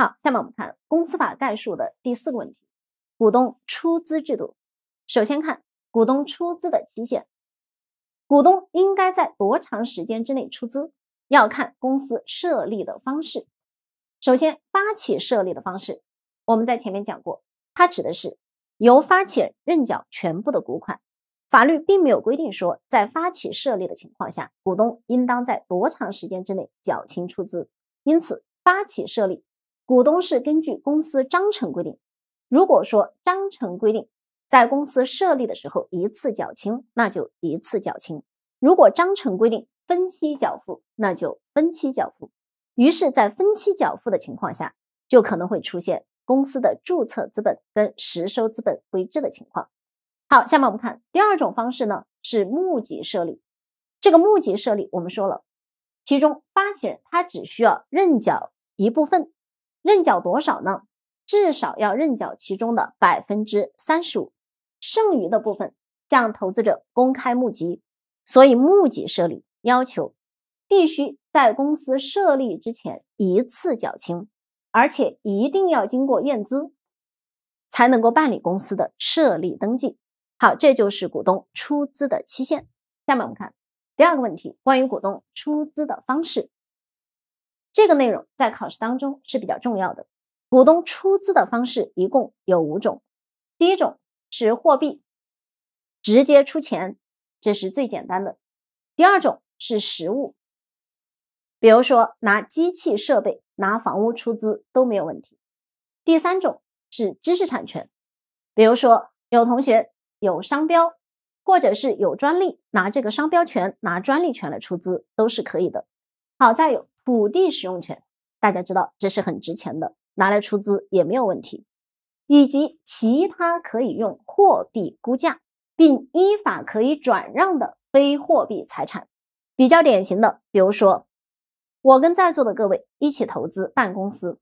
好，下面我们看公司法概述的第四个问题：股东出资制度。首先看股东出资的期限，股东应该在多长时间之内出资？要看公司设立的方式。首先，发起设立的方式，我们在前面讲过，它指的是由发起人认缴全部的股款。法律并没有规定说在发起设立的情况下，股东应当在多长时间之内缴清出资。因此，发起设立。股东是根据公司章程规定，如果说章程规定在公司设立的时候一次缴清，那就一次缴清；如果章程规定分期缴付，那就分期缴付。于是，在分期缴付的情况下，就可能会出现公司的注册资本跟实收资本归置的情况。好，下面我们看第二种方式呢，是募集设立。这个募集设立，我们说了，其中发起人他只需要认缴一部分。认缴多少呢？至少要认缴其中的百分之三十五，剩余的部分向投资者公开募集。所以，募集设立要求必须在公司设立之前一次缴清，而且一定要经过验资，才能够办理公司的设立登记。好，这就是股东出资的期限。下面我们看第二个问题，关于股东出资的方式。这个内容在考试当中是比较重要的。股东出资的方式一共有五种，第一种是货币，直接出钱，这是最简单的。第二种是实物，比如说拿机器设备、拿房屋出资都没有问题。第三种是知识产权，比如说有同学有商标，或者是有专利，拿这个商标权、拿专利权来出资都是可以的。好，再有。土地使用权，大家知道这是很值钱的，拿来出资也没有问题，以及其他可以用货币估价，并依法可以转让的非货币财产。比较典型的，比如说我跟在座的各位一起投资办公司，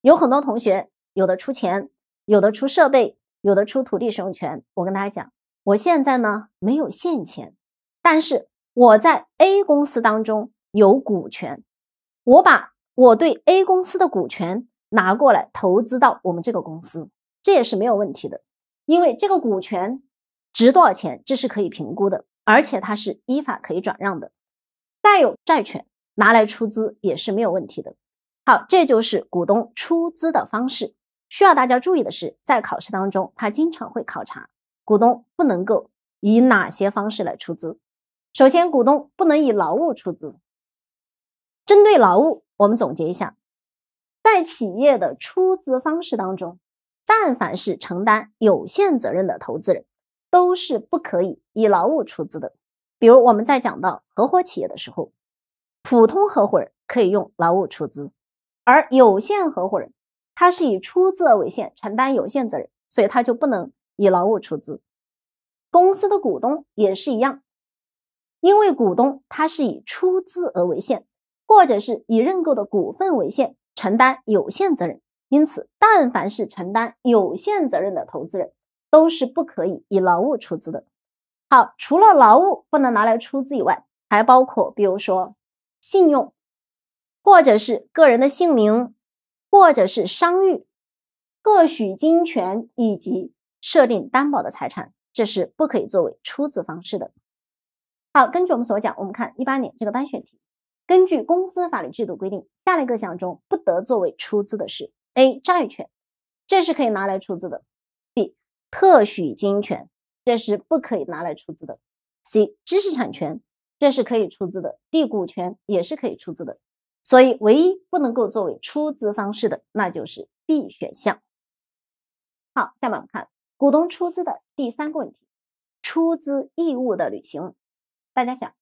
有很多同学有的出钱，有的出设备，有的出土地使用权。我跟大家讲，我现在呢没有现钱，但是我在 A 公司当中有股权。我把我对 A 公司的股权拿过来投资到我们这个公司，这也是没有问题的，因为这个股权值多少钱，这是可以评估的，而且它是依法可以转让的。带有债权拿来出资也是没有问题的。好，这就是股东出资的方式。需要大家注意的是，在考试当中，他经常会考察股东不能够以哪些方式来出资。首先，股东不能以劳务出资。针对劳务，我们总结一下，在企业的出资方式当中，但凡是承担有限责任的投资人，都是不可以以劳务出资的。比如我们在讲到合伙企业的时候，普通合伙人可以用劳务出资，而有限合伙人他是以出资额为限承担有限责任，所以他就不能以劳务出资。公司的股东也是一样，因为股东他是以出资额为限。或者是以认购的股份为限承担有限责任，因此，但凡是承担有限责任的投资人，都是不可以以劳务出资的。好，除了劳务不能拿来出资以外，还包括比如说信用，或者是个人的姓名，或者是商誉、特许经营权以及设定担保的财产，这是不可以作为出资方式的。好，根据我们所讲，我们看一八年这个单选题。根据公司法律制度规定，下列各项中不得作为出资的是：A. 债权，这是可以拿来出资的；B. 特许经营权，这是不可以拿来出资的；C. 知识产权，这是可以出资的；D. 股权也是可以出资的。所以，唯一不能够作为出资方式的，那就是 B 选项。好，下面我们看股东出资的第三个问题：出资义务的履行。大家想。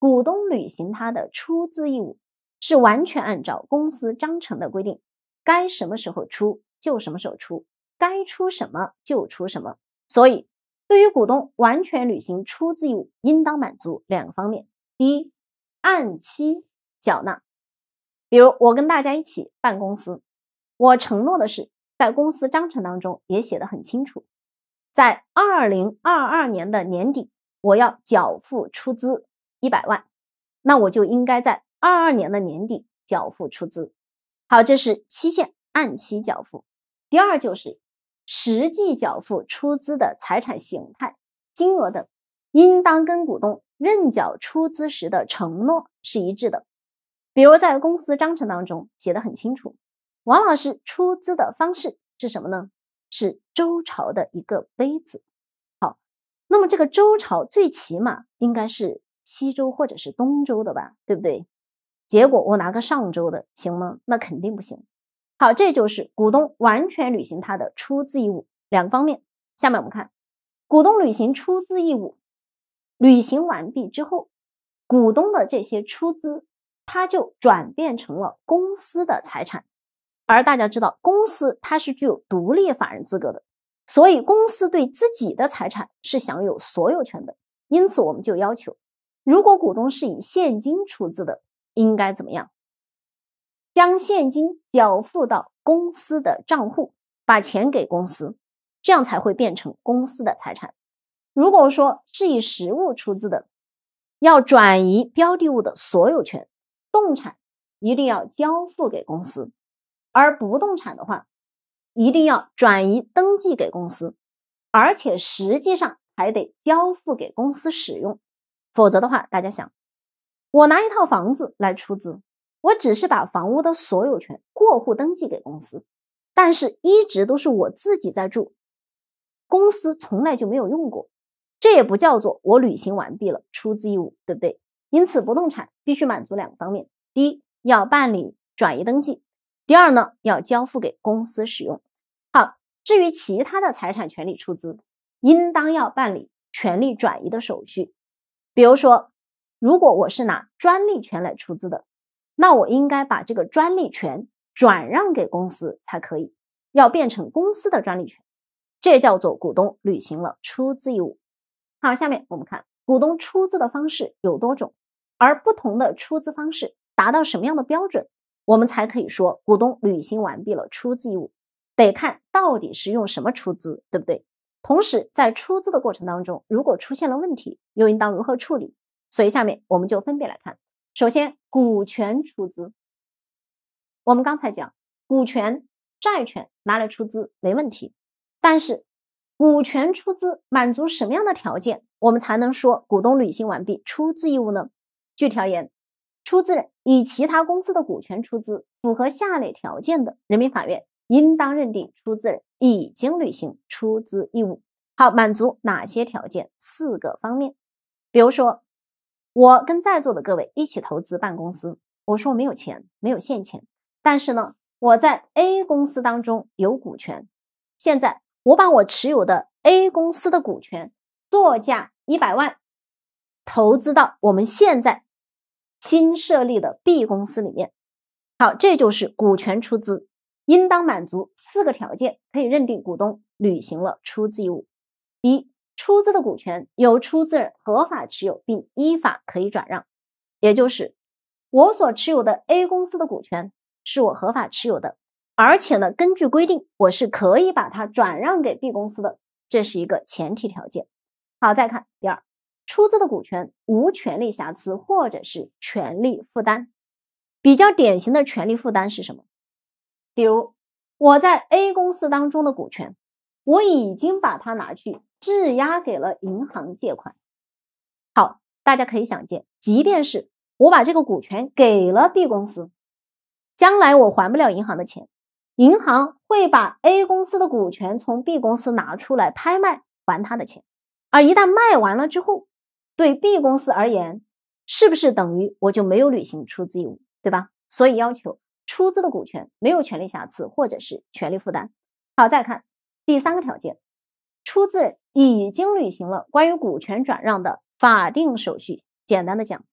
股东履行他的出资义务，是完全按照公司章程的规定，该什么时候出就什么时候出，该出什么就出什么。所以，对于股东完全履行出资义务，应当满足两个方面：第一，按期缴纳。比如，我跟大家一起办公司，我承诺的是在公司章程当中也写的很清楚，在二零二二年的年底，我要缴付出资。一百万，那我就应该在二二年的年底缴付出资。好，这是期限按期缴付。第二就是实际缴付出资的财产形态、金额等，应当跟股东认缴出资时的承诺是一致的。比如在公司章程当中写的很清楚，王老师出资的方式是什么呢？是周朝的一个杯子。好，那么这个周朝最起码应该是。西周或者是东周的吧，对不对？结果我拿个上周的行吗？那肯定不行。好，这就是股东完全履行他的出资义务两个方面。下面我们看股东履行出资义务，履行完毕之后，股东的这些出资它就转变成了公司的财产。而大家知道，公司它是具有独立法人资格的，所以公司对自己的财产是享有所有权的。因此，我们就要求。如果股东是以现金出资的，应该怎么样？将现金缴付到公司的账户，把钱给公司，这样才会变成公司的财产。如果说是以实物出资的，要转移标的物的所有权，动产一定要交付给公司，而不动产的话，一定要转移登记给公司，而且实际上还得交付给公司使用。否则的话，大家想，我拿一套房子来出资，我只是把房屋的所有权过户登记给公司，但是一直都是我自己在住，公司从来就没有用过，这也不叫做我履行完毕了出资义务，对不对？因此，不动产必须满足两个方面：第一，要办理转移登记；第二呢，要交付给公司使用。好，至于其他的财产权利出资，应当要办理权利转移的手续。比如说，如果我是拿专利权来出资的，那我应该把这个专利权转让给公司才可以，要变成公司的专利权，这叫做股东履行了出资义务。好，下面我们看股东出资的方式有多种，而不同的出资方式达到什么样的标准，我们才可以说股东履行完毕了出资义务，得看到底是用什么出资，对不对？同时，在出资的过程当中，如果出现了问题，又应当如何处理？所以下面我们就分别来看。首先，股权出资，我们刚才讲，股权、债权拿来出资没问题，但是股权出资满足什么样的条件，我们才能说股东履行完毕出资义务呢？具体而言，出资人以其他公司的股权出资，符合下列条件的，人民法院。应当认定出资人已经履行出资义务。好，满足哪些条件？四个方面。比如说，我跟在座的各位一起投资办公司，我说我没有钱，没有现钱，但是呢，我在 A 公司当中有股权。现在我把我持有的 A 公司的股权作价一百万，投资到我们现在新设立的 B 公司里面。好，这就是股权出资。应当满足四个条件，可以认定股东履行了出资义务。一、出资的股权由出资人合法持有，并依法可以转让，也就是我所持有的 A 公司的股权是我合法持有的，而且呢，根据规定，我是可以把它转让给 B 公司的，这是一个前提条件。好，再看第二，出资的股权无权利瑕疵或者是权利负担。比较典型的权利负担是什么？比如，我在 A 公司当中的股权，我已经把它拿去质押给了银行借款。好，大家可以想见，即便是我把这个股权给了 B 公司，将来我还不了银行的钱，银行会把 A 公司的股权从 B 公司拿出来拍卖还他的钱。而一旦卖完了之后，对 B 公司而言，是不是等于我就没有履行出资义务，对吧？所以要求。出资的股权没有权利瑕疵或者是权利负担。好，再看第三个条件，出资已经履行了关于股权转让的法定手续。简单的讲，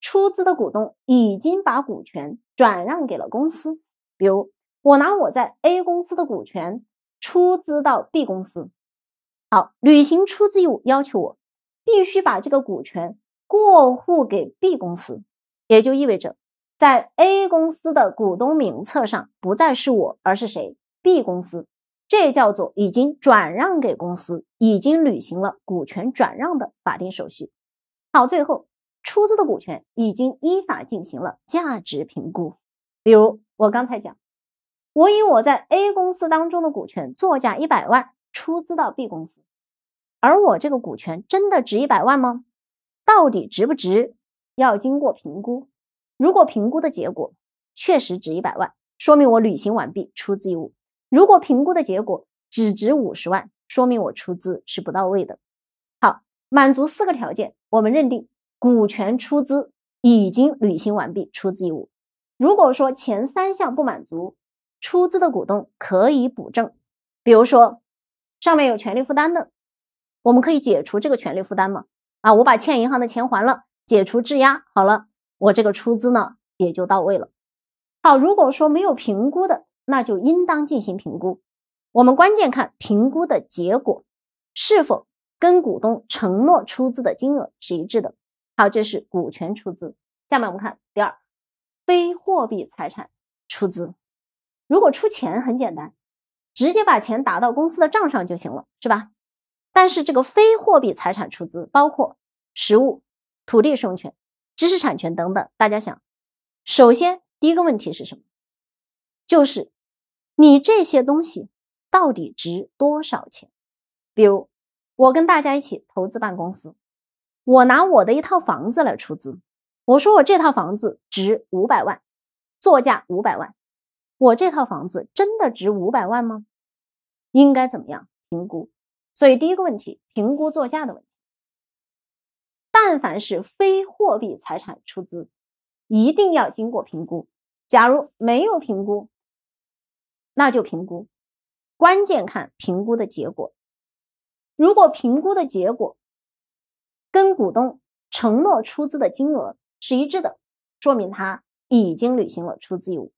出资的股东已经把股权转让给了公司。比如，我拿我在 A 公司的股权出资到 B 公司。好，履行出资义务要求我必须把这个股权过户给 B 公司，也就意味着。在 A 公司的股东名册上不再是我，而是谁？B 公司，这叫做已经转让给公司，已经履行了股权转让的法定手续。好，最后出资的股权已经依法进行了价值评估。比如我刚才讲，我以我在 A 公司当中的股权作价一百万出资到 B 公司，而我这个股权真的值一百万吗？到底值不值？要经过评估。如果评估的结果确实值一百万，说明我履行完毕出资义务；如果评估的结果只值五十万，说明我出资是不到位的。好，满足四个条件，我们认定股权出资已经履行完毕出资义务。如果说前三项不满足，出资的股东可以补正，比如说上面有权利负担的，我们可以解除这个权利负担吗？啊，我把欠银行的钱还了，解除质押，好了。我这个出资呢也就到位了。好，如果说没有评估的，那就应当进行评估。我们关键看评估的结果是否跟股东承诺出资的金额是一致的。好，这是股权出资。下面我们看第二，非货币财产出资。如果出钱很简单，直接把钱打到公司的账上就行了，是吧？但是这个非货币财产出资包括实物、土地使用权。知识产权等等，大家想，首先第一个问题是什么？就是你这些东西到底值多少钱？比如我跟大家一起投资办公司，我拿我的一套房子来出资，我说我这套房子值五百万，作价五百万，我这套房子真的值五百万吗？应该怎么样评估？所以第一个问题，评估作价的问题。但凡是非货币财产出资，一定要经过评估。假如没有评估，那就评估。关键看评估的结果。如果评估的结果跟股东承诺出资的金额是一致的，说明他已经履行了出资义务。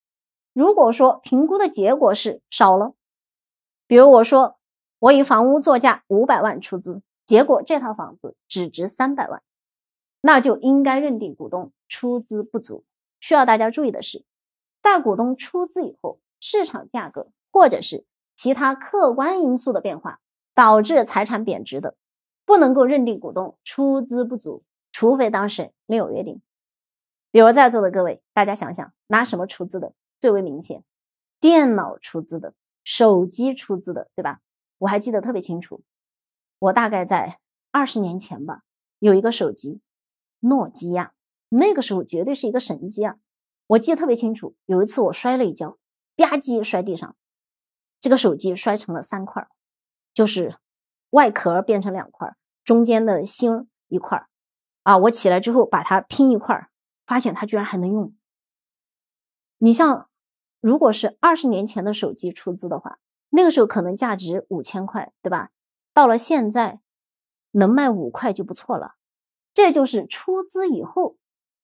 如果说评估的结果是少了，比如我说我以房屋作价五百万出资，结果这套房子只值三百万。那就应该认定股东出资不足。需要大家注意的是，在股东出资以后，市场价格或者是其他客观因素的变化导致财产贬值的，不能够认定股东出资不足，除非当事人另有约定。比如在座的各位，大家想想，拿什么出资的最为明显？电脑出资的，手机出资的，对吧？我还记得特别清楚，我大概在二十年前吧，有一个手机。诺基亚那个时候绝对是一个神机啊！我记得特别清楚，有一次我摔了一跤，吧唧摔地上，这个手机摔成了三块就是外壳变成两块中间的芯一块啊，我起来之后把它拼一块发现它居然还能用。你像，如果是二十年前的手机出资的话，那个时候可能价值五千块，对吧？到了现在，能卖五块就不错了。这就是出资以后，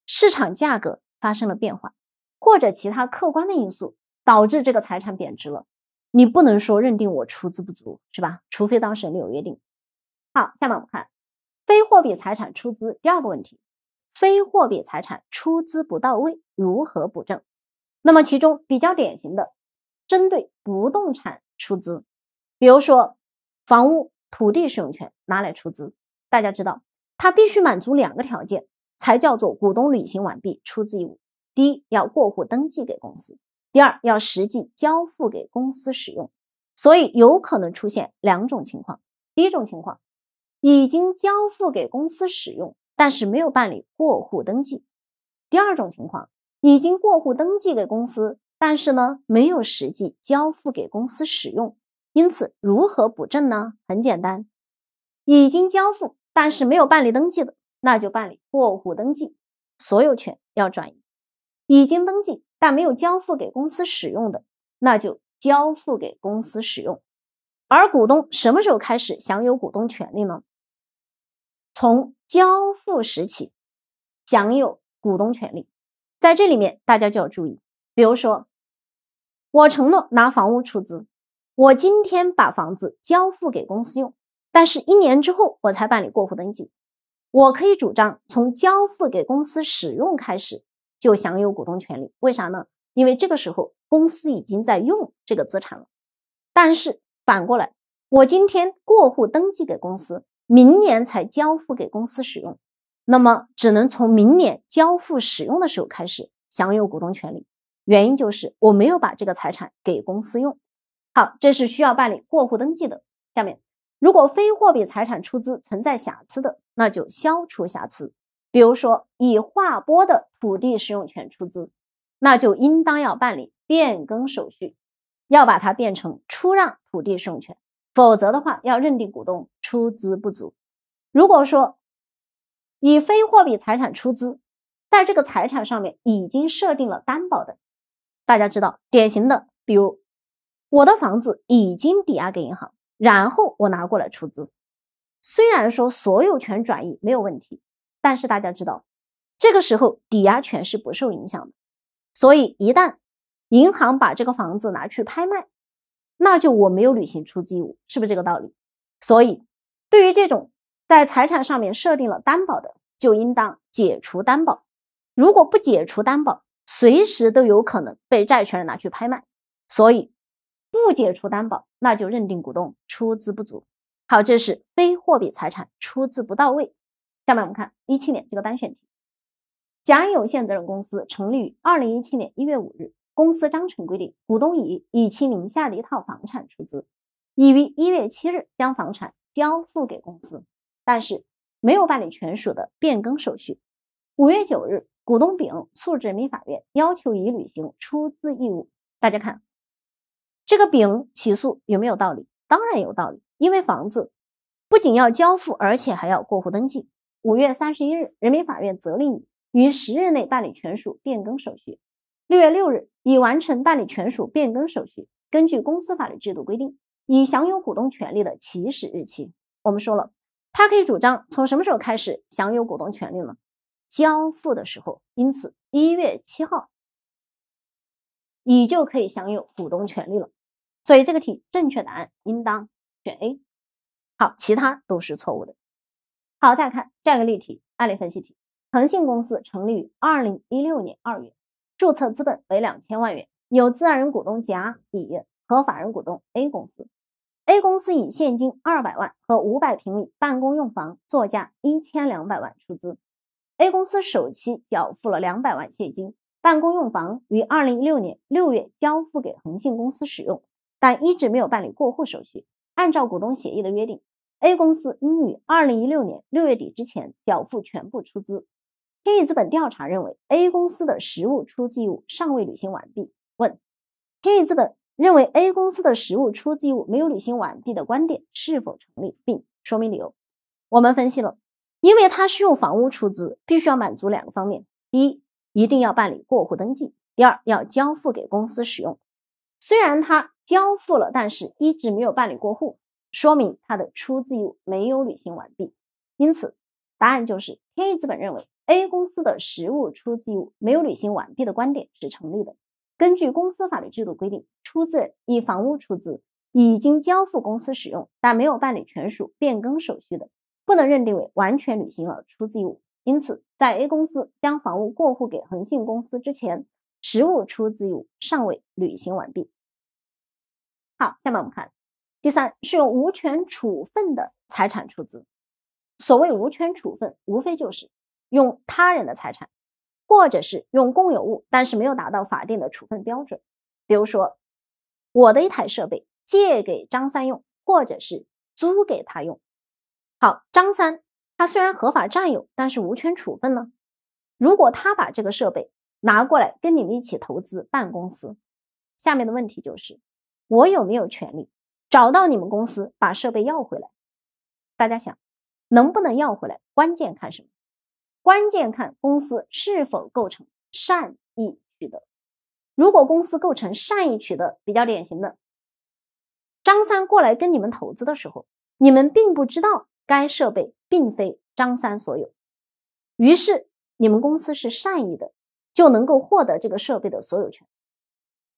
市场价格发生了变化，或者其他客观的因素导致这个财产贬值了，你不能说认定我出资不足，是吧？除非当事人有约定。好，下面我们看非货币财产出资第二个问题：非货币财产出资不到位如何补正？那么其中比较典型的，针对不动产出资，比如说房屋、土地使用权拿来出资，大家知道。他必须满足两个条件，才叫做股东履行完毕出资义务。第一，要过户登记给公司；第二，要实际交付给公司使用。所以，有可能出现两种情况：第一种情况，已经交付给公司使用，但是没有办理过户登记；第二种情况，已经过户登记给公司，但是呢，没有实际交付给公司使用。因此，如何补正呢？很简单，已经交付。但是没有办理登记的，那就办理过户登记，所有权要转移；已经登记但没有交付给公司使用的，那就交付给公司使用。而股东什么时候开始享有股东权利呢？从交付时起享有股东权利。在这里面，大家就要注意，比如说，我承诺拿房屋出资，我今天把房子交付给公司用。但是，一年之后我才办理过户登记，我可以主张从交付给公司使用开始就享有股东权利。为啥呢？因为这个时候公司已经在用这个资产了。但是反过来，我今天过户登记给公司，明年才交付给公司使用，那么只能从明年交付使用的时候开始享有股东权利。原因就是我没有把这个财产给公司用。好，这是需要办理过户登记的。下面。如果非货币财产出资存在瑕疵的，那就消除瑕疵。比如说以划拨的土地使用权出资，那就应当要办理变更手续，要把它变成出让土地使用权，否则的话要认定股东出资不足。如果说以非货币财产出资，在这个财产上面已经设定了担保的，大家知道典型的，比如我的房子已经抵押给银行。然后我拿过来出资，虽然说所有权转移没有问题，但是大家知道，这个时候抵押权是不受影响的。所以一旦银行把这个房子拿去拍卖，那就我没有履行出资义务，是不是这个道理？所以对于这种在财产上面设定了担保的，就应当解除担保。如果不解除担保，随时都有可能被债权人拿去拍卖。所以不解除担保，那就认定股东。出资不足，好，这是非货币财产出资不到位。下面我们看一七年这个单选题：甲有限责任公司成立于二零一七年一月五日，公司章程规定股东乙以其名下的一套房产出资，已于一月七日将房产交付给公司，但是没有办理权属的变更手续。五月九日，股东丙诉至人民法院，要求乙履行出资义务。大家看这个丙起诉有没有道理？当然有道理，因为房子不仅要交付，而且还要过户登记。五月三十一日，人民法院责令你于十日内办理权属变更手续。六月六日已完成办理权属变更手续。根据公司法律制度规定，已享有股东权利的起始日期，我们说了，他可以主张从什么时候开始享有股东权利呢？交付的时候，因此一月七号，你就可以享有股东权利了。所以这个题正确答案应当选 A，好，其他都是错误的。好，再看下一个例题，案例分析题。恒信公司成立于二零一六年二月，注册资本为两千万元，有自然人股东甲、乙和法人股东 A 公司。A 公司以现金二百万和五百平米办公用房作价一千两百万出资。A 公司首期缴付了两百万现金，办公用房于二零一六年六月交付给恒信公司使用。但一直没有办理过户手续。按照股东协议的约定，A 公司应于二零一六年六月底之前缴付全部出资。天翼资本调查认为，A 公司的实物出资义务尚未履行完毕。问：天翼资本认为 A 公司的实物出资义务没有履行完毕的观点是否成立，并说明理由？我们分析了，因为他是用房屋出资，必须要满足两个方面：第一，一定要办理过户登记；第二，要交付给公司使用。虽然他交付了，但是一直没有办理过户，说明他的出资义务没有履行完毕。因此，答案就是天翼资本认为 A 公司的实物出资义务没有履行完毕的观点是成立的。根据公司法律制度规定，出资人以房屋出资，已经交付公司使用，但没有办理权属变更手续的，不能认定为完全履行了出资义务。因此，在 A 公司将房屋过户给恒信公司之前，实物出资义务尚未履行完毕。好，下面我们看第三，是用无权处分的财产出资。所谓无权处分，无非就是用他人的财产，或者是用共有物，但是没有达到法定的处分标准。比如说，我的一台设备借给张三用，或者是租给他用。好，张三他虽然合法占有，但是无权处分呢。如果他把这个设备拿过来跟你们一起投资办公司，下面的问题就是。我有没有权利找到你们公司把设备要回来？大家想，能不能要回来？关键看什么？关键看公司是否构成善意取得。如果公司构成善意取得，比较典型的，张三过来跟你们投资的时候，你们并不知道该设备并非张三所有，于是你们公司是善意的，就能够获得这个设备的所有权。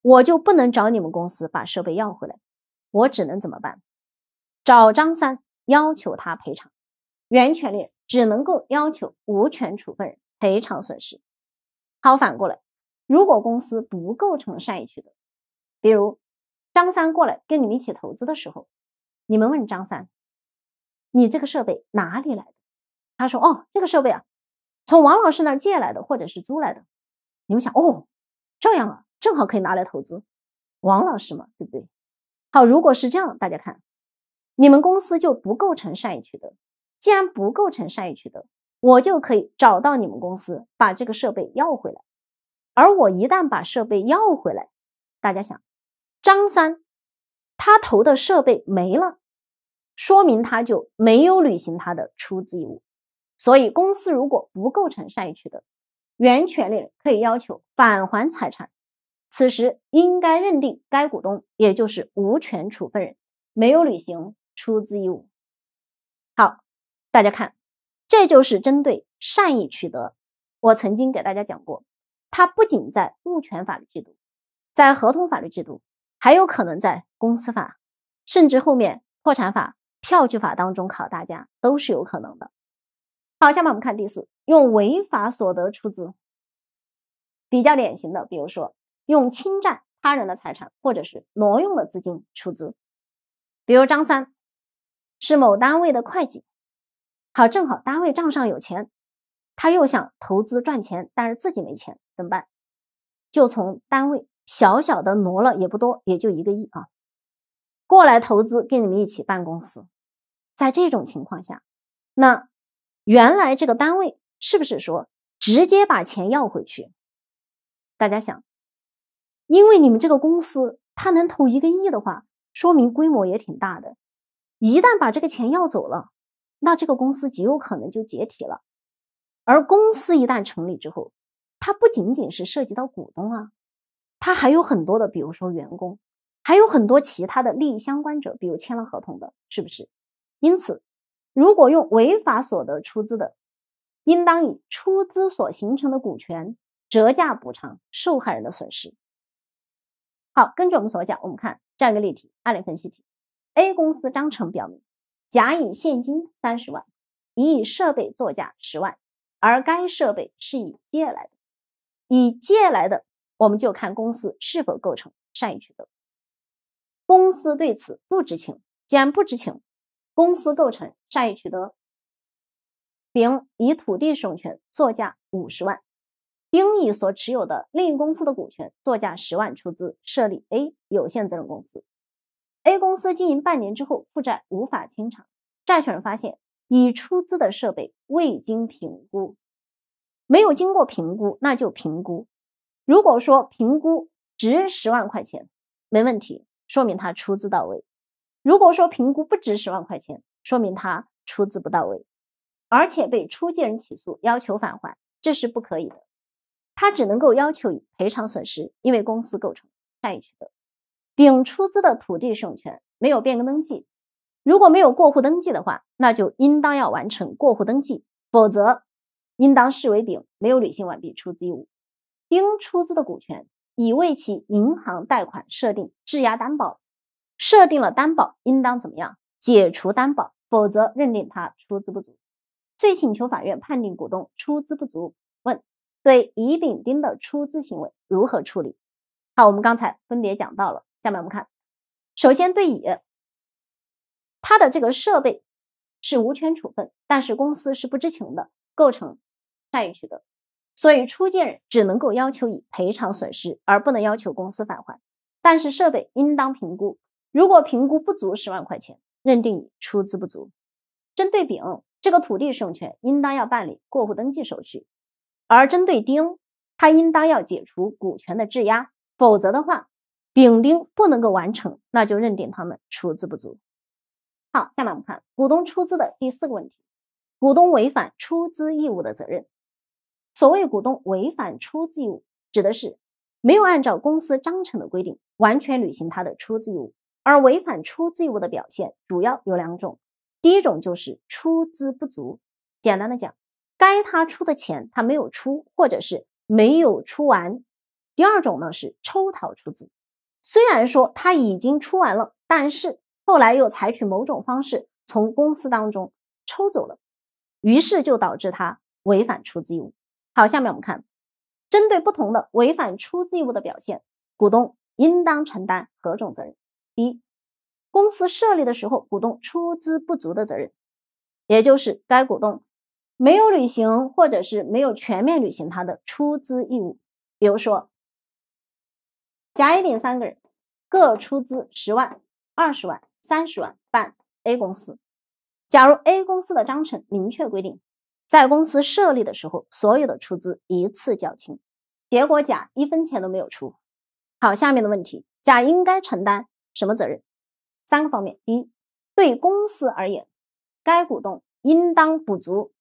我就不能找你们公司把设备要回来，我只能怎么办？找张三要求他赔偿。原权利只能够要求无权处分人赔偿损失。好，反过来，如果公司不构成善意取得，比如张三过来跟你们一起投资的时候，你们问张三，你这个设备哪里来的？他说：“哦，这个设备啊，从王老师那儿借来的，或者是租来的。”你们想，哦，这样啊。正好可以拿来投资，王老师嘛，对不对？好，如果是这样，大家看，你们公司就不构成善意取得。既然不构成善意取得，我就可以找到你们公司把这个设备要回来。而我一旦把设备要回来，大家想，张三他投的设备没了，说明他就没有履行他的出资义务。所以，公司如果不构成善意取得，原权利人可以要求返还财产。此时应该认定该股东也就是无权处分人没有履行出资义务。好，大家看，这就是针对善意取得。我曾经给大家讲过，它不仅在物权法律制度，在合同法律制度，还有可能在公司法，甚至后面破产法、票据法当中考大家都是有可能的。好，下面我们看第四，用违法所得出资，比较典型的，比如说。用侵占他人的财产，或者是挪用的资金出资，比如张三是某单位的会计，好，正好单位账上有钱，他又想投资赚钱，但是自己没钱怎么办？就从单位小小的挪了也不多，也就一个亿啊，过来投资跟你们一起办公司。在这种情况下，那原来这个单位是不是说直接把钱要回去？大家想？因为你们这个公司，它能投一个亿的话，说明规模也挺大的。一旦把这个钱要走了，那这个公司极有可能就解体了。而公司一旦成立之后，它不仅仅是涉及到股东啊，它还有很多的，比如说员工，还有很多其他的利益相关者，比如签了合同的，是不是？因此，如果用违法所得出资的，应当以出资所形成的股权折价补偿受害人的损失。好，根据我们所讲，我们看这样一个例题，案例分析题。A 公司章程表明，甲以现金三十万，乙以设备作价十万，而该设备是以借来的。以借来的，我们就看公司是否构成善意取得。公司对此不知情，既然不知情，公司构成善意取得。丙以土地使用权作价五十万。丁乙所持有的另一公司的股权作价十万出资设立 A 有限责任公司。A 公司经营半年之后负债无法清偿，债权人发现已出资的设备未经评估，没有经过评估，那就评估。如果说评估值十万块钱，没问题，说明他出资到位。如果说评估不值十万块钱，说明他出资不到位，而且被出借人起诉要求返还，这是不可以的。他只能够要求赔偿损失，因为公司构成善意取得。丙出资的土地使用权没有变更登记，如果没有过户登记的话，那就应当要完成过户登记，否则应当视为丙没有履行完毕出资义务。丁出资的股权已为其银行贷款设定质押担保，设定了担保，应当怎么样？解除担保，否则认定他出资不足，遂请求法院判定股东出资不足。对乙、丙、丁的出资行为如何处理？好，我们刚才分别讲到了，下面我们看。首先，对乙，他的这个设备是无权处分，但是公司是不知情的，构成善意取得，所以出借人只能够要求乙赔偿损失，而不能要求公司返还。但是设备应当评估，如果评估不足十万块钱，认定乙出资不足。针对丙，这个土地使用权应当要办理过户登记手续。而针对丁，他应当要解除股权的质押，否则的话，丙丁不能够完成，那就认定他们出资不足。好，下面我们看股东出资的第四个问题：股东违反出资义务的责任。所谓股东违反出资义务，指的是没有按照公司章程的规定完全履行他的出资义务。而违反出资义务的表现主要有两种，第一种就是出资不足，简单的讲。该他出的钱他没有出，或者是没有出完。第二种呢是抽逃出资，虽然说他已经出完了，但是后来又采取某种方式从公司当中抽走了，于是就导致他违反出资义务。好，下面我们看，针对不同的违反出资义务的表现，股东应当承担何种责任？一，公司设立的时候股东出资不足的责任，也就是该股东。没有履行，或者是没有全面履行他的出资义务。比如说，甲、乙、丙三个人各出资十万、二十万、三十万办 A 公司。假如 A 公司的章程明确规定，在公司设立的时候，所有的出资一次缴清。结果甲一分钱都没有出。好，下面的问题，甲应该承担什么责任？三个方面：一，对公司而言，该股东应当补足。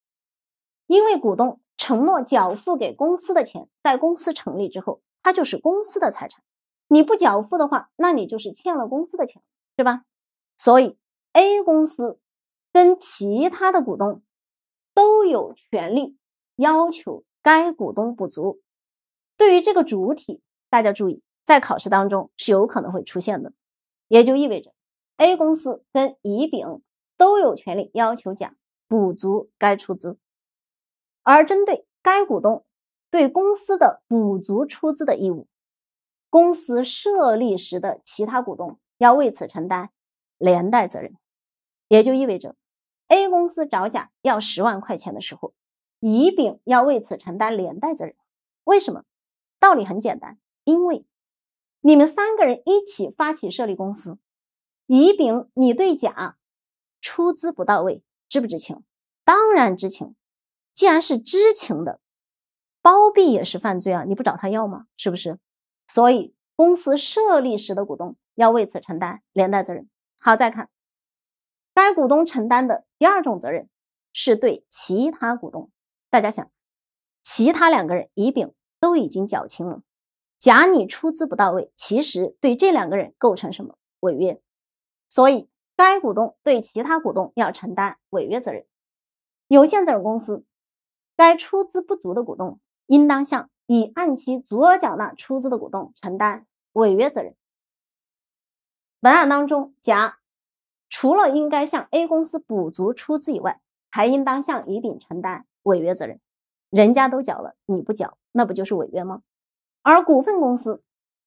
因为股东承诺缴付给公司的钱，在公司成立之后，它就是公司的财产。你不缴付的话，那你就是欠了公司的钱，对吧？所以，A 公司跟其他的股东都有权利要求该股东补足。对于这个主体，大家注意，在考试当中是有可能会出现的。也就意味着，A 公司跟乙、丙都有权利要求甲补足该出资。而针对该股东对公司的补足出资的义务，公司设立时的其他股东要为此承担连带责任，也就意味着，A 公司找甲要十万块钱的时候，乙丙要为此承担连带责任。为什么？道理很简单，因为你们三个人一起发起设立公司，乙丙你对甲出资不到位，知不知情？当然知情。既然是知情的，包庇也是犯罪啊！你不找他要吗？是不是？所以公司设立时的股东要为此承担连带责任。好，再看该股东承担的第二种责任，是对其他股东。大家想，其他两个人乙、丙都已经缴清了，甲你出资不到位，其实对这两个人构成什么违约？所以该股东对其他股东要承担违约责任。有限责任公司。该出资不足的股东应当向已按期足额缴纳出资的股东承担违约责任。本案当中，甲除了应该向 A 公司补足出资以外，还应当向乙丙承担违约责任。人家都缴了，你不缴，那不就是违约吗？而股份公司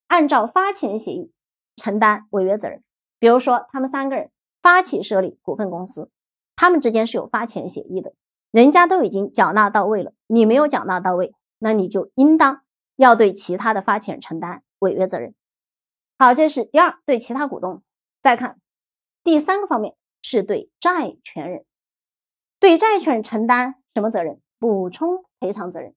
按照发起人协议承担违约责任。比如说，他们三个人发起设立股份公司，他们之间是有发起人协议的。人家都已经缴纳到位了，你没有缴纳到位，那你就应当要对其他的发起人承担违约责任。好，这是第二，对其他股东。再看第三个方面，是对债权人，对债权人承担什么责任？补充赔偿责任。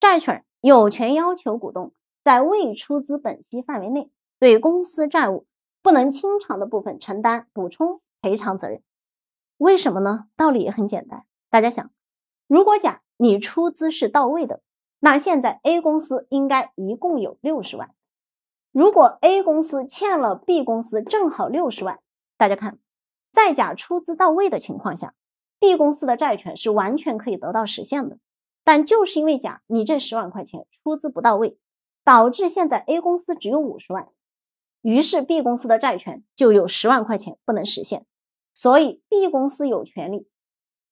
债权人有权要求股东在未出资本息范围内，对公司债务不能清偿的部分承担补充赔偿责任。为什么呢？道理也很简单。大家想，如果甲你出资是到位的，那现在 A 公司应该一共有六十万。如果 A 公司欠了 B 公司正好六十万，大家看，在甲出资到位的情况下，B 公司的债权是完全可以得到实现的。但就是因为甲你这十万块钱出资不到位，导致现在 A 公司只有五十万，于是 B 公司的债权就有十万块钱不能实现，所以 B 公司有权利。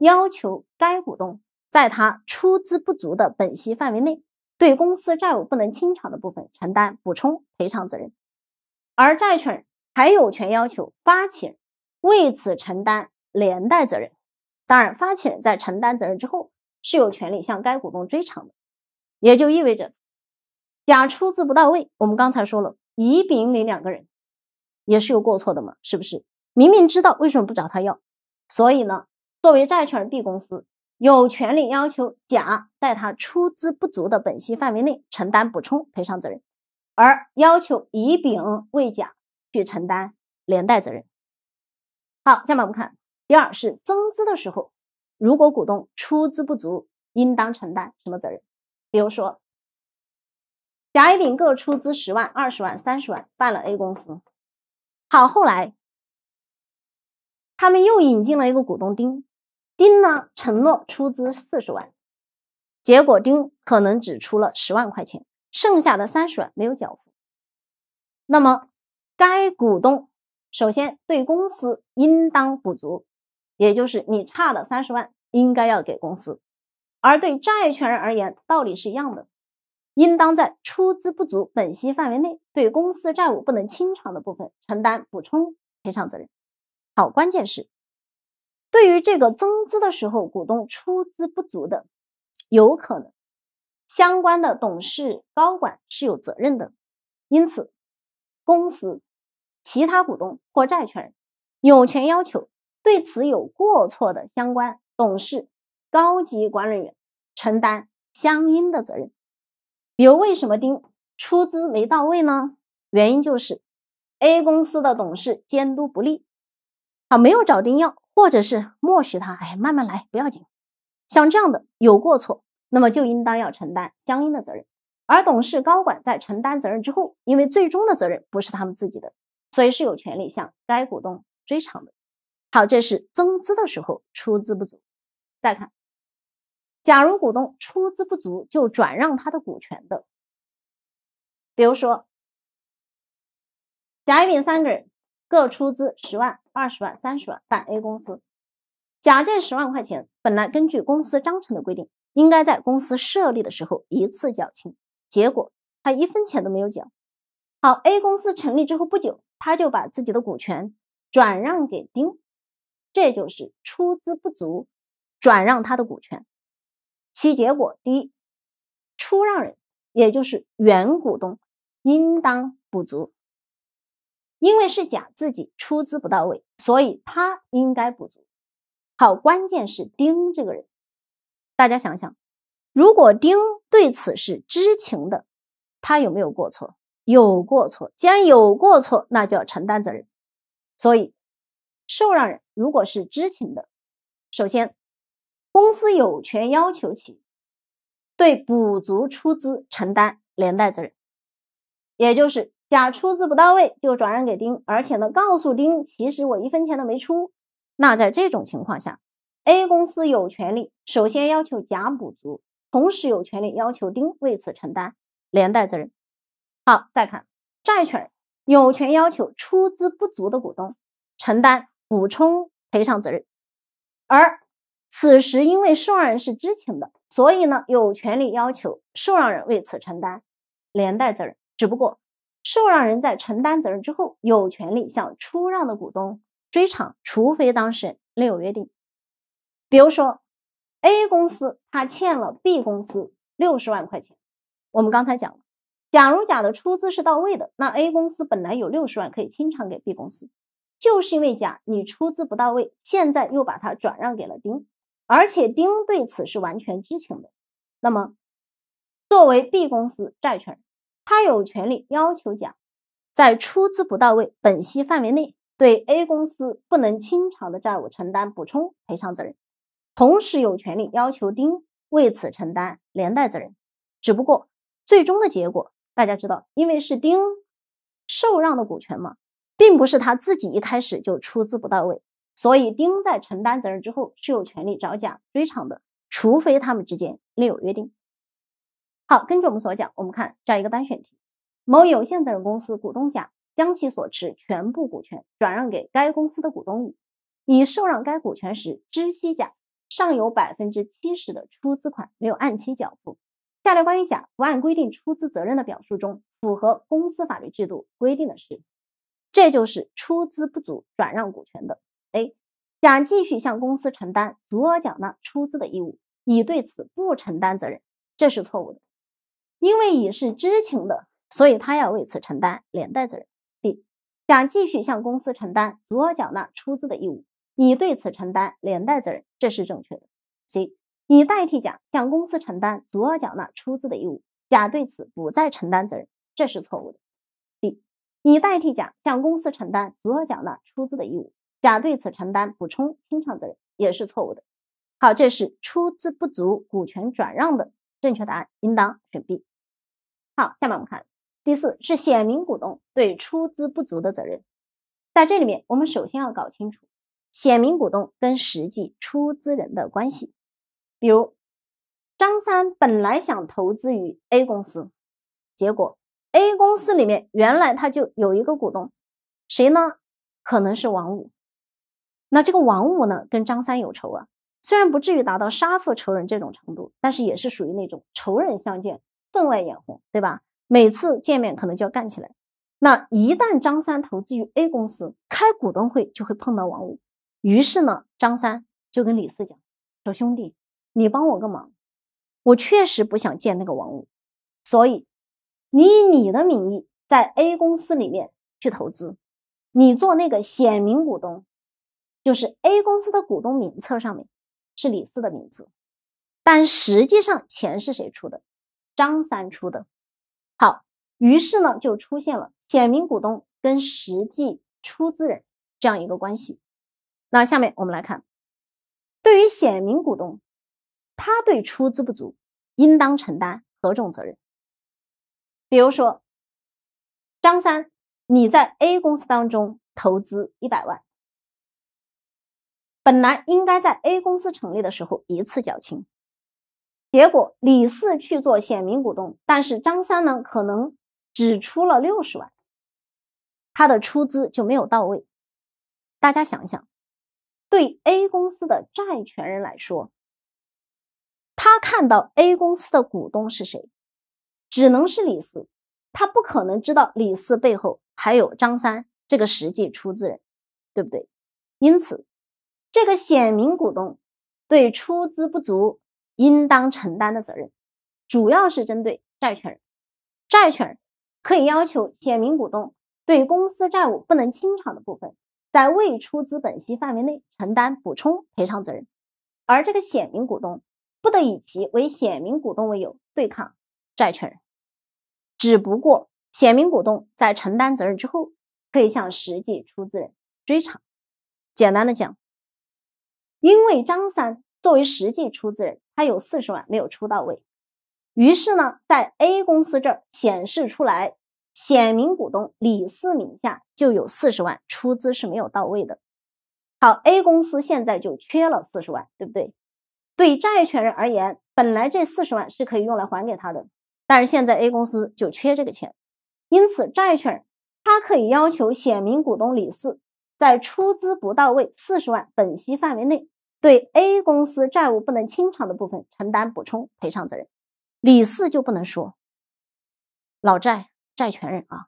要求该股东在他出资不足的本息范围内，对公司债务不能清偿的部分承担补充赔偿责任，而债权人还有权要求发起人为此承担连带责任。当然，发起人在承担责任之后是有权利向该股东追偿的。也就意味着，甲出资不到位，我们刚才说了，乙、丙你两个人也是有过错的嘛，是不是？明明知道为什么不找他要，所以呢？作为债权人 B 公司有权利要求甲在他出资不足的本息范围内承担补充赔偿责任，而要求乙、丙为甲去承担连带责任。好，下面我们看第二是增资的时候，如果股东出资不足，应当承担什么责任？比如说，甲、乙、丙各出资十万、二十万、三十万办了 A 公司。好，后来他们又引进了一个股东丁。丁呢承诺出资四十万，结果丁可能只出了十万块钱，剩下的三十万没有缴。那么该股东首先对公司应当补足，也就是你差的三十万应该要给公司。而对债权人而言，道理是一样的，应当在出资不足本息范围内，对公司债务不能清偿的部分承担补充赔偿责任。好，关键是。对于这个增资的时候，股东出资不足的，有可能相关的董事高管是有责任的，因此公司其他股东或债权人有权要求对此有过错的相关董事高级管理人员承担相应的责任。比如，为什么丁出资没到位呢？原因就是 A 公司的董事监督不力，啊，没有找丁要。或者是默许他，哎，慢慢来，不要紧。像这样的有过错，那么就应当要承担相应的责任。而董事高管在承担责任之后，因为最终的责任不是他们自己的，所以是有权利向该股东追偿的。好，这是增资的时候出资不足。再看，假如股东出资不足就转让他的股权的，比如说甲乙丙三个人。各出资十万、二十万、三十万，办 A 公司。甲这十万块钱，本来根据公司章程的规定，应该在公司设立的时候一次缴清，结果他一分钱都没有缴。好，A 公司成立之后不久，他就把自己的股权转让给丁，这就是出资不足，转让他的股权。其结果，第一，出让人也就是原股东应当补足。因为是甲自己出资不到位，所以他应该补足。好，关键是丁这个人，大家想想，如果丁对此是知情的，他有没有过错？有过错，既然有过错，那就要承担责任。所以，受让人如果是知情的，首先，公司有权要求其对补足出资承担连带责任，也就是。甲出资不到位就转让给丁，而且呢，告诉丁，其实我一分钱都没出。那在这种情况下，A 公司有权利首先要求甲补足，同时有权利要求丁为此承担连带责任。好，再看债权人有权要求出资不足的股东承担补充赔偿责任，而此时因为受让人是知情的，所以呢，有权利要求受让人为此承担连带责任。只不过。受让人在承担责任之后，有权利向出让的股东追偿，除非当事人另有约定。比如说，A 公司他欠了 B 公司六十万块钱。我们刚才讲了，假如甲的出资是到位的，那 A 公司本来有六十万可以清偿给 B 公司，就是因为甲你出资不到位，现在又把它转让给了丁，而且丁对此是完全知情的。那么，作为 B 公司债权人。他有权利要求甲在出资不到位、本息范围内对 A 公司不能清偿的债务承担补充赔偿责任，同时有权利要求丁为此承担连带责任。只不过最终的结果大家知道，因为是丁受让的股权嘛，并不是他自己一开始就出资不到位，所以丁在承担责任之后是有权利找甲追偿的，除非他们之间另有约定。好，根据我们所讲，我们看这样一个单选题：某有限责任公司股东甲将其所持全部股权转让给该公司的股东乙，乙受让该股权时，知悉甲尚有百分之七十的出资款没有按期缴付。下列关于甲不按规定出资责任的表述中，符合公司法律制度规定的是？这就是出资不足转让股权的。A. 甲继续向公司承担足额缴纳出资的义务，乙对此不承担责任，这是错误的。因为乙是知情的，所以他要为此承担连带责任。B，甲继续向公司承担足额缴纳出资的义务，乙对此承担连带责任，这是正确的。C，乙代替甲向公司承担足额缴纳出资的义务，甲对此不再承担责任，这是错误的。B，乙代替甲向公司承担足额缴纳出资的义务，甲对此承担补充清偿责任，也是错误的。好，这是出资不足股权转让的正确答案，应当选 B。好，下面我们看第四是显名股东对出资不足的责任。在这里面，我们首先要搞清楚显名股东跟实际出资人的关系。比如，张三本来想投资于 A 公司，结果 A 公司里面原来他就有一个股东，谁呢？可能是王五。那这个王五呢，跟张三有仇啊。虽然不至于达到杀父仇人这种程度，但是也是属于那种仇人相见。分外眼红，对吧？每次见面可能就要干起来。那一旦张三投资于 A 公司，开股东会就会碰到王五。于是呢，张三就跟李四讲：“说兄弟，你帮我个忙，我确实不想见那个王五，所以你以你的名义在 A 公司里面去投资，你做那个显名股东，就是 A 公司的股东名册上面是李四的名字，但实际上钱是谁出的？”张三出的，好，于是呢就出现了显名股东跟实际出资人这样一个关系。那下面我们来看，对于显名股东，他对出资不足应当承担何种责任？比如说，张三你在 A 公司当中投资一百万，本来应该在 A 公司成立的时候一次缴清。结果李四去做显名股东，但是张三呢，可能只出了六十万，他的出资就没有到位。大家想想，对 A 公司的债权人来说，他看到 A 公司的股东是谁，只能是李四，他不可能知道李四背后还有张三这个实际出资人，对不对？因此，这个显名股东对出资不足。应当承担的责任，主要是针对债权人。债权人可以要求显名股东对公司债务不能清偿的部分，在未出资本息范围内承担补充赔偿责任，而这个显名股东不得以其为显名股东为由对抗债权人。只不过，显名股东在承担责任之后，可以向实际出资人追偿。简单的讲，因为张三。作为实际出资人，他有四十万没有出到位，于是呢，在 A 公司这儿显示出来，显名股东李四名下就有四十万出资是没有到位的。好，A 公司现在就缺了四十万，对不对？对债权人而言，本来这四十万是可以用来还给他的，但是现在 A 公司就缺这个钱，因此，债权人他可以要求显名股东李四在出资不到位四十万本息范围内。对 A 公司债务不能清偿的部分承担补充赔偿责任。李四就不能说老债债权人啊，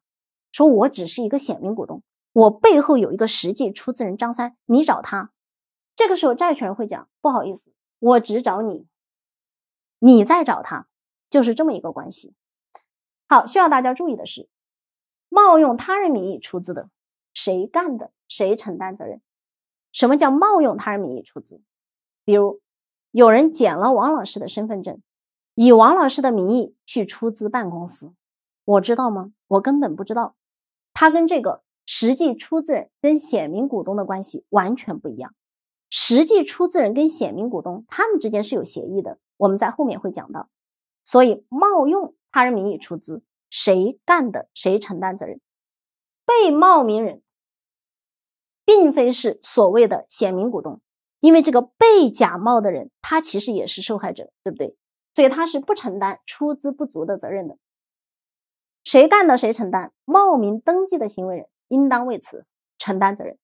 说我只是一个显名股东，我背后有一个实际出资人张三，你找他。这个时候债权人会讲不好意思，我只找你，你再找他，就是这么一个关系。好，需要大家注意的是，冒用他人名义出资的，谁干的谁承担责任。什么叫冒用他人名义出资？比如有人捡了王老师的身份证，以王老师的名义去出资办公司，我知道吗？我根本不知道，他跟这个实际出资人跟显名股东的关系完全不一样。实际出资人跟显名股东他们之间是有协议的，我们在后面会讲到。所以冒用他人名义出资，谁干的谁承担责任？被冒名人。并非是所谓的显名股东，因为这个被假冒的人，他其实也是受害者，对不对？所以他是不承担出资不足的责任的。谁干的，谁承担。冒名登记的行为人应当为此承担责任。